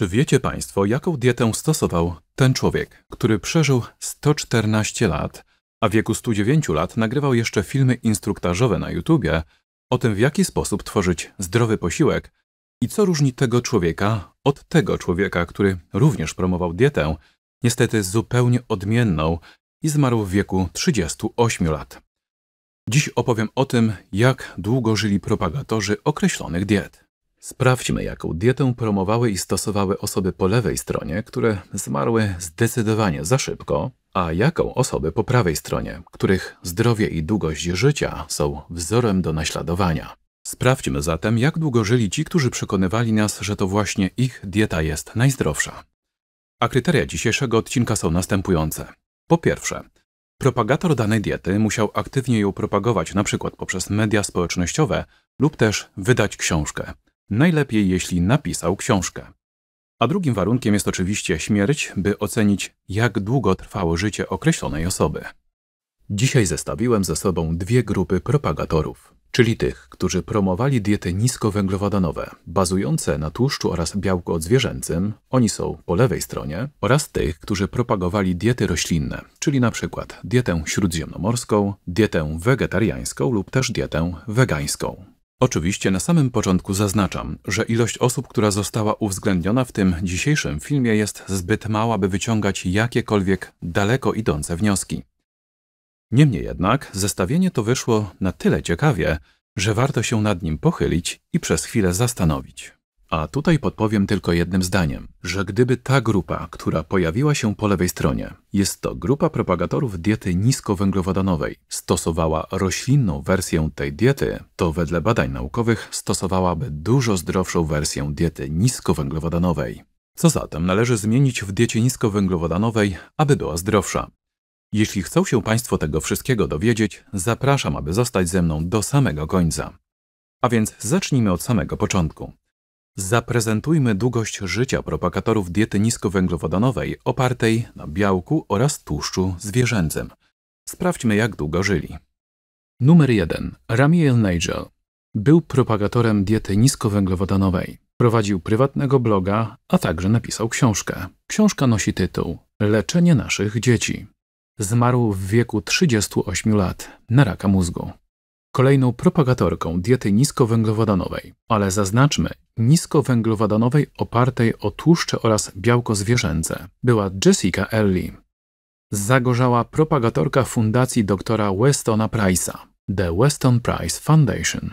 Czy wiecie Państwo, jaką dietę stosował ten człowiek, który przeżył 114 lat, a w wieku 109 lat nagrywał jeszcze filmy instruktażowe na YouTubie o tym, w jaki sposób tworzyć zdrowy posiłek i co różni tego człowieka od tego człowieka, który również promował dietę, niestety zupełnie odmienną i zmarł w wieku 38 lat. Dziś opowiem o tym, jak długo żyli propagatorzy określonych diet. Sprawdźmy, jaką dietę promowały i stosowały osoby po lewej stronie, które zmarły zdecydowanie za szybko, a jaką osoby po prawej stronie, których zdrowie i długość życia są wzorem do naśladowania. Sprawdźmy zatem, jak długo żyli ci, którzy przekonywali nas, że to właśnie ich dieta jest najzdrowsza. A kryteria dzisiejszego odcinka są następujące. Po pierwsze, propagator danej diety musiał aktywnie ją propagować, np. poprzez media społecznościowe lub też wydać książkę najlepiej jeśli napisał książkę. A drugim warunkiem jest oczywiście śmierć, by ocenić, jak długo trwało życie określonej osoby. Dzisiaj zestawiłem ze sobą dwie grupy propagatorów, czyli tych, którzy promowali diety niskowęglowodanowe, bazujące na tłuszczu oraz białku odzwierzęcym, oni są po lewej stronie, oraz tych, którzy propagowali diety roślinne, czyli na przykład dietę śródziemnomorską, dietę wegetariańską lub też dietę wegańską. Oczywiście na samym początku zaznaczam, że ilość osób, która została uwzględniona w tym dzisiejszym filmie jest zbyt mała, by wyciągać jakiekolwiek daleko idące wnioski. Niemniej jednak zestawienie to wyszło na tyle ciekawie, że warto się nad nim pochylić i przez chwilę zastanowić. A tutaj podpowiem tylko jednym zdaniem, że gdyby ta grupa, która pojawiła się po lewej stronie, jest to grupa propagatorów diety niskowęglowodanowej, stosowała roślinną wersję tej diety, to wedle badań naukowych stosowałaby dużo zdrowszą wersję diety niskowęglowodanowej. Co zatem należy zmienić w diecie niskowęglowodanowej, aby była zdrowsza? Jeśli chcą się Państwo tego wszystkiego dowiedzieć, zapraszam, aby zostać ze mną do samego końca. A więc zacznijmy od samego początku. Zaprezentujmy długość życia propagatorów diety niskowęglowodanowej opartej na białku oraz tłuszczu zwierzęcym. Sprawdźmy, jak długo żyli. Numer 1. Ramiel Nagel był propagatorem diety niskowęglowodanowej. Prowadził prywatnego bloga, a także napisał książkę. Książka nosi tytuł Leczenie naszych dzieci. Zmarł w wieku 38 lat na raka mózgu kolejną propagatorką diety niskowęglowodanowej, ale zaznaczmy niskowęglowodanowej opartej o tłuszcze oraz białko zwierzęce, była Jessica Ellie. Zagorzała propagatorka fundacji doktora Westona Price'a, The Weston Price Foundation.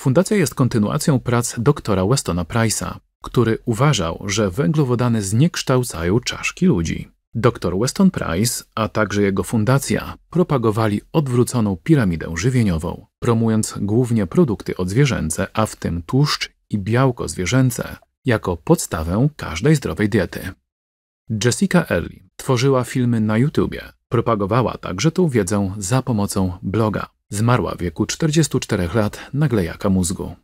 Fundacja jest kontynuacją prac doktora Westona Price'a, który uważał, że węglowodany zniekształcają czaszki ludzi. Dr Weston Price, a także jego fundacja propagowali odwróconą piramidę żywieniową, promując głównie produkty odzwierzęce, a w tym tłuszcz i białko zwierzęce, jako podstawę każdej zdrowej diety. Jessica Early tworzyła filmy na YouTubie, propagowała także tą wiedzę za pomocą bloga. Zmarła w wieku 44 lat na glejaka mózgu.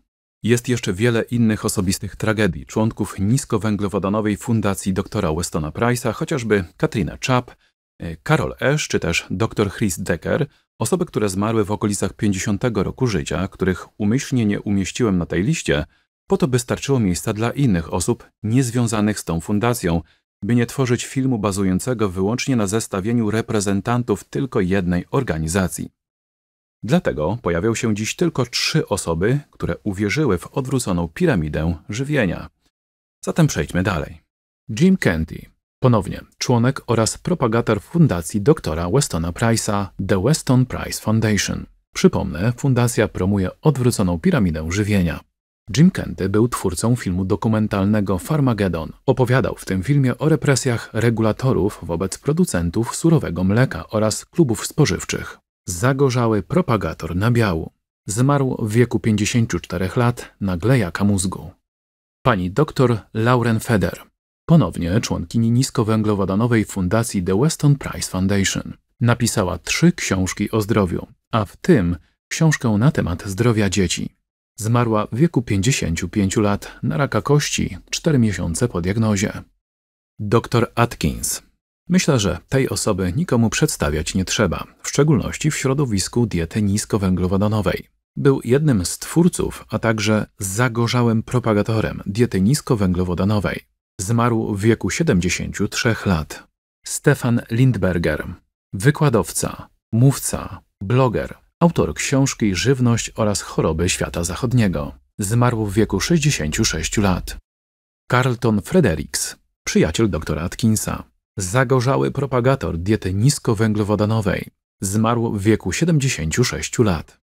Jest jeszcze wiele innych osobistych tragedii członków niskowęglowodanowej fundacji doktora Westona Price'a, chociażby Katrina Chap, e, Karol Esz czy też dr Chris Decker, osoby, które zmarły w okolicach 50 roku życia, których umyślnie nie umieściłem na tej liście, po to by starczyło miejsca dla innych osób niezwiązanych z tą fundacją, by nie tworzyć filmu bazującego wyłącznie na zestawieniu reprezentantów tylko jednej organizacji. Dlatego pojawią się dziś tylko trzy osoby, które uwierzyły w odwróconą piramidę żywienia. Zatem przejdźmy dalej. Jim Kenty, ponownie członek oraz propagator fundacji doktora Westona Price'a The Weston Price Foundation. Przypomnę, fundacja promuje odwróconą piramidę żywienia. Jim Kenty był twórcą filmu dokumentalnego Farmageddon. Opowiadał w tym filmie o represjach regulatorów wobec producentów surowego mleka oraz klubów spożywczych zagorzały propagator nabiału. Zmarł w wieku 54 lat na glejaka mózgu. Pani doktor Lauren Feder, ponownie członkini niskowęglowodanowej fundacji The Weston Price Foundation, napisała trzy książki o zdrowiu, a w tym książkę na temat zdrowia dzieci. Zmarła w wieku 55 lat na raka kości 4 miesiące po diagnozie. Dr Atkins Myślę, że tej osoby nikomu przedstawiać nie trzeba, w szczególności w środowisku diety niskowęglowodanowej. Był jednym z twórców, a także zagorzałym propagatorem diety niskowęglowodanowej. Zmarł w wieku 73 lat. Stefan Lindberger, wykładowca, mówca, bloger, autor książki Żywność oraz choroby świata zachodniego. Zmarł w wieku 66 lat. Carlton Fredericks, przyjaciel doktora Atkinsa. Zagorzały propagator diety niskowęglowodanowej. Zmarł w wieku 76 lat.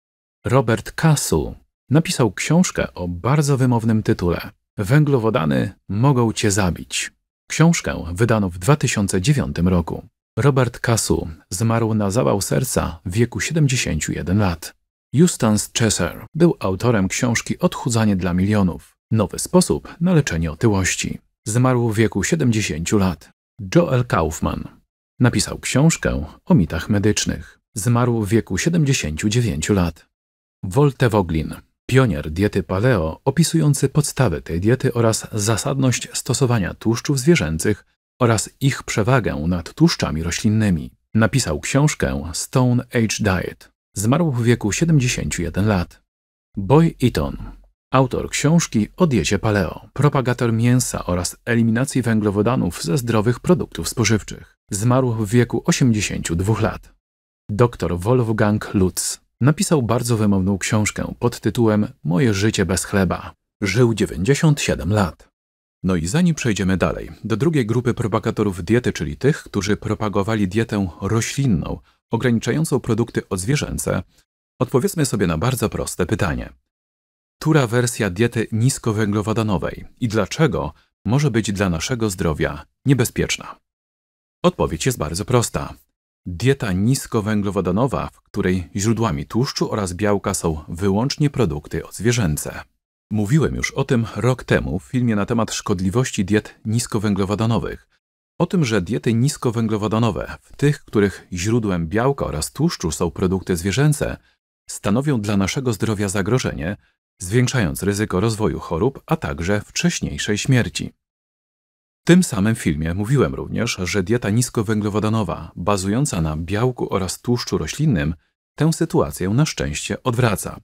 Robert Kasu napisał książkę o bardzo wymownym tytule Węglowodany mogą cię zabić. Książkę wydano w 2009 roku. Robert Kasu zmarł na zawał serca w wieku 71 lat. Eustace Chesser był autorem książki Odchudzanie dla milionów. Nowy sposób na leczenie otyłości. Zmarł w wieku 70 lat. Joel Kaufman napisał książkę o mitach medycznych. Zmarł w wieku 79 lat. Wolte Woglin, pionier diety paleo, opisujący podstawy tej diety oraz zasadność stosowania tłuszczów zwierzęcych oraz ich przewagę nad tłuszczami roślinnymi. Napisał książkę Stone Age Diet. Zmarł w wieku 71 lat. Boy Eaton, Autor książki o diecie paleo, propagator mięsa oraz eliminacji węglowodanów ze zdrowych produktów spożywczych. Zmarł w wieku 82 lat. Dr Wolfgang Lutz napisał bardzo wymowną książkę pod tytułem Moje życie bez chleba. Żył 97 lat. No i zanim przejdziemy dalej, do drugiej grupy propagatorów diety, czyli tych, którzy propagowali dietę roślinną, ograniczającą produkty odzwierzęce, odpowiedzmy sobie na bardzo proste pytanie – która wersja diety niskowęglowodanowej i dlaczego może być dla naszego zdrowia niebezpieczna? Odpowiedź jest bardzo prosta. Dieta niskowęglowodanowa, w której źródłami tłuszczu oraz białka są wyłącznie produkty odzwierzęce. Mówiłem już o tym rok temu w filmie na temat szkodliwości diet niskowęglowodanowych. O tym, że diety niskowęglowodanowe, w tych, których źródłem białka oraz tłuszczu są produkty zwierzęce, stanowią dla naszego zdrowia zagrożenie, zwiększając ryzyko rozwoju chorób, a także wcześniejszej śmierci. W tym samym filmie mówiłem również, że dieta niskowęglowodanowa, bazująca na białku oraz tłuszczu roślinnym, tę sytuację na szczęście odwraca.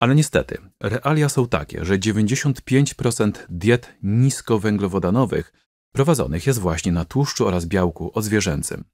Ale niestety, realia są takie, że 95% diet niskowęglowodanowych prowadzonych jest właśnie na tłuszczu oraz białku odzwierzęcym.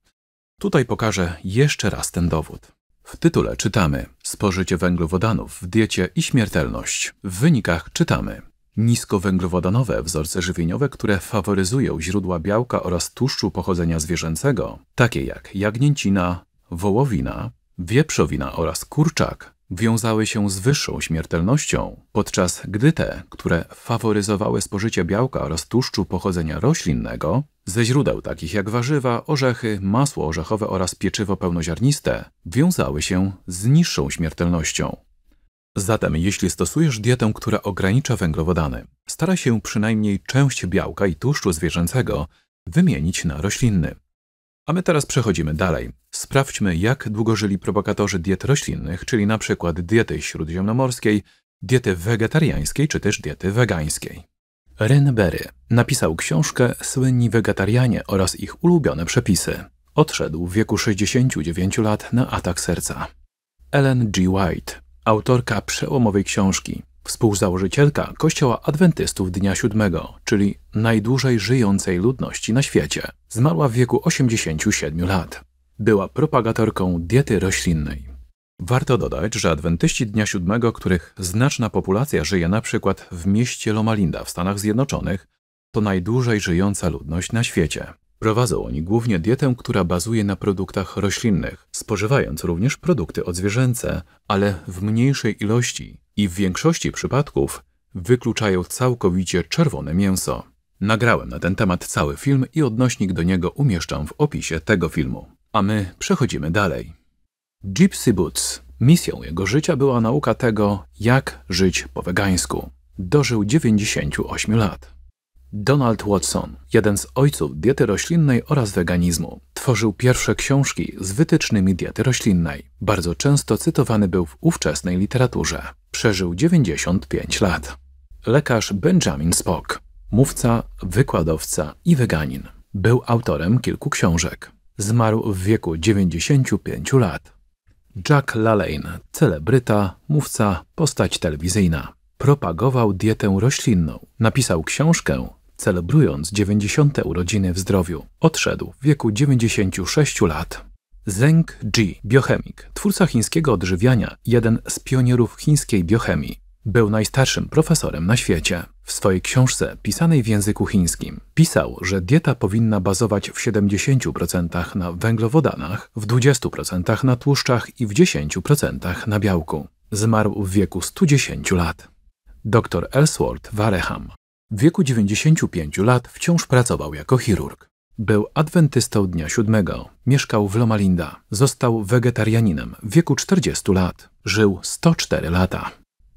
Tutaj pokażę jeszcze raz ten dowód. W tytule czytamy Spożycie węglowodanów w diecie i śmiertelność. W wynikach czytamy Niskowęglowodanowe wzorce żywieniowe, które faworyzują źródła białka oraz tłuszczu pochodzenia zwierzęcego, takie jak jagnięcina, wołowina, wieprzowina oraz kurczak, wiązały się z wyższą śmiertelnością, podczas gdy te, które faworyzowały spożycie białka oraz tłuszczu pochodzenia roślinnego, ze źródeł takich jak warzywa, orzechy, masło orzechowe oraz pieczywo pełnoziarniste wiązały się z niższą śmiertelnością. Zatem jeśli stosujesz dietę, która ogranicza węglowodany, stara się przynajmniej część białka i tłuszczu zwierzęcego wymienić na roślinny. A my teraz przechodzimy dalej. Sprawdźmy, jak długo żyli prowokatorzy diet roślinnych, czyli na przykład diety śródziemnomorskiej, diety wegetariańskiej czy też diety wegańskiej. Berry napisał książkę Słynni wegetarianie oraz ich ulubione przepisy. Odszedł w wieku 69 lat na atak serca. Ellen G. White, autorka przełomowej książki, współzałożycielka Kościoła Adwentystów Dnia Siódmego, czyli najdłużej żyjącej ludności na świecie, zmarła w wieku 87 lat. Była propagatorką diety roślinnej. Warto dodać, że adwentyści Dnia Siódmego, których znaczna populacja żyje na przykład w mieście Loma Linda w Stanach Zjednoczonych, to najdłużej żyjąca ludność na świecie. Prowadzą oni głównie dietę, która bazuje na produktach roślinnych, spożywając również produkty odzwierzęce, ale w mniejszej ilości i w większości przypadków wykluczają całkowicie czerwone mięso. Nagrałem na ten temat cały film i odnośnik do niego umieszczam w opisie tego filmu. A my przechodzimy dalej. Gypsy Boots. Misją jego życia była nauka tego, jak żyć po wegańsku. Dożył 98 lat. Donald Watson, jeden z ojców diety roślinnej oraz weganizmu, tworzył pierwsze książki z wytycznymi diety roślinnej. Bardzo często cytowany był w ówczesnej literaturze. Przeżył 95 lat. Lekarz Benjamin Spock, mówca, wykładowca i weganin. Był autorem kilku książek. Zmarł w wieku 95 lat. Jack Lalane, celebryta, mówca, postać telewizyjna. Propagował dietę roślinną. Napisał książkę, celebrując 90. urodziny w zdrowiu. Odszedł w wieku 96 lat. Zeng Ji, biochemik, twórca chińskiego odżywiania, jeden z pionierów chińskiej biochemii. Był najstarszym profesorem na świecie. W swojej książce, pisanej w języku chińskim, pisał, że dieta powinna bazować w 70% na węglowodanach, w 20% na tłuszczach i w 10% na białku. Zmarł w wieku 110 lat. Dr Ellsworth Wareham w wieku 95 lat wciąż pracował jako chirurg. Był adwentystą dnia siódmego, mieszkał w Loma Linda, został wegetarianinem w wieku 40 lat, żył 104 lata.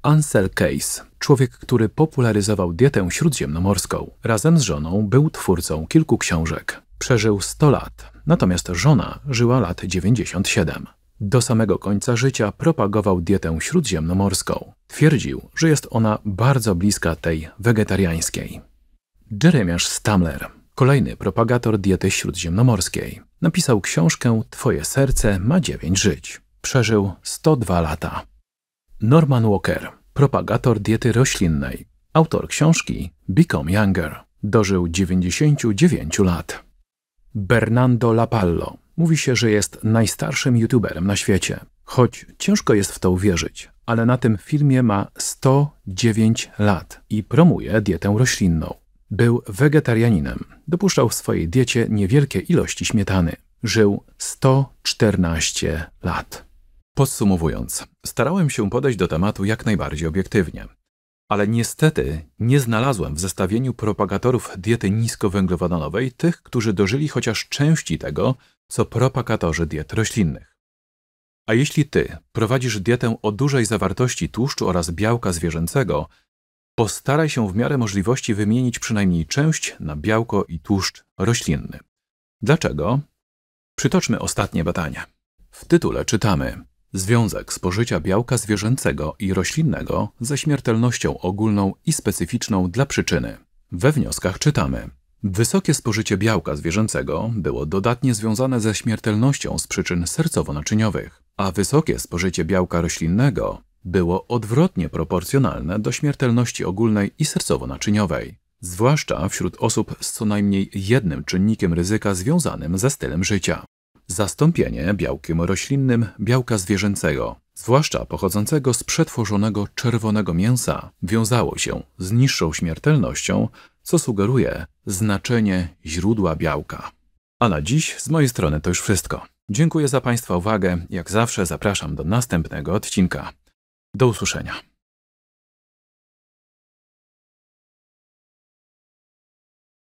Ansel Case, człowiek, który popularyzował dietę śródziemnomorską. Razem z żoną był twórcą kilku książek. Przeżył 100 lat, natomiast żona żyła lat 97. Do samego końca życia propagował dietę śródziemnomorską. Twierdził, że jest ona bardzo bliska tej wegetariańskiej. Jeremiasz Stamler, kolejny propagator diety śródziemnomorskiej, napisał książkę Twoje serce ma dziewięć żyć. Przeżył 102 lata. Norman Walker, propagator diety roślinnej, autor książki Become Younger, dożył 99 lat. Bernardo Lapallo. Mówi się, że jest najstarszym youtuberem na świecie. Choć ciężko jest w to uwierzyć, ale na tym filmie ma 109 lat i promuje dietę roślinną. Był wegetarianinem, dopuszczał w swojej diecie niewielkie ilości śmietany. Żył 114 lat. Podsumowując, Starałem się podejść do tematu jak najbardziej obiektywnie, ale niestety nie znalazłem w zestawieniu propagatorów diety niskowęglowodanowej tych, którzy dożyli chociaż części tego, co propagatorzy diet roślinnych. A jeśli ty prowadzisz dietę o dużej zawartości tłuszczu oraz białka zwierzęcego, postaraj się w miarę możliwości wymienić przynajmniej część na białko i tłuszcz roślinny. Dlaczego? Przytoczmy ostatnie badania. W tytule czytamy – Związek spożycia białka zwierzęcego i roślinnego ze śmiertelnością ogólną i specyficzną dla przyczyny. We wnioskach czytamy. Wysokie spożycie białka zwierzęcego było dodatnie związane ze śmiertelnością z przyczyn sercowo-naczyniowych, a wysokie spożycie białka roślinnego było odwrotnie proporcjonalne do śmiertelności ogólnej i sercowo-naczyniowej, zwłaszcza wśród osób z co najmniej jednym czynnikiem ryzyka związanym ze stylem życia. Zastąpienie białkiem roślinnym białka zwierzęcego, zwłaszcza pochodzącego z przetworzonego czerwonego mięsa, wiązało się z niższą śmiertelnością, co sugeruje znaczenie źródła białka. A na dziś z mojej strony to już wszystko. Dziękuję za Państwa uwagę. Jak zawsze zapraszam do następnego odcinka. Do usłyszenia.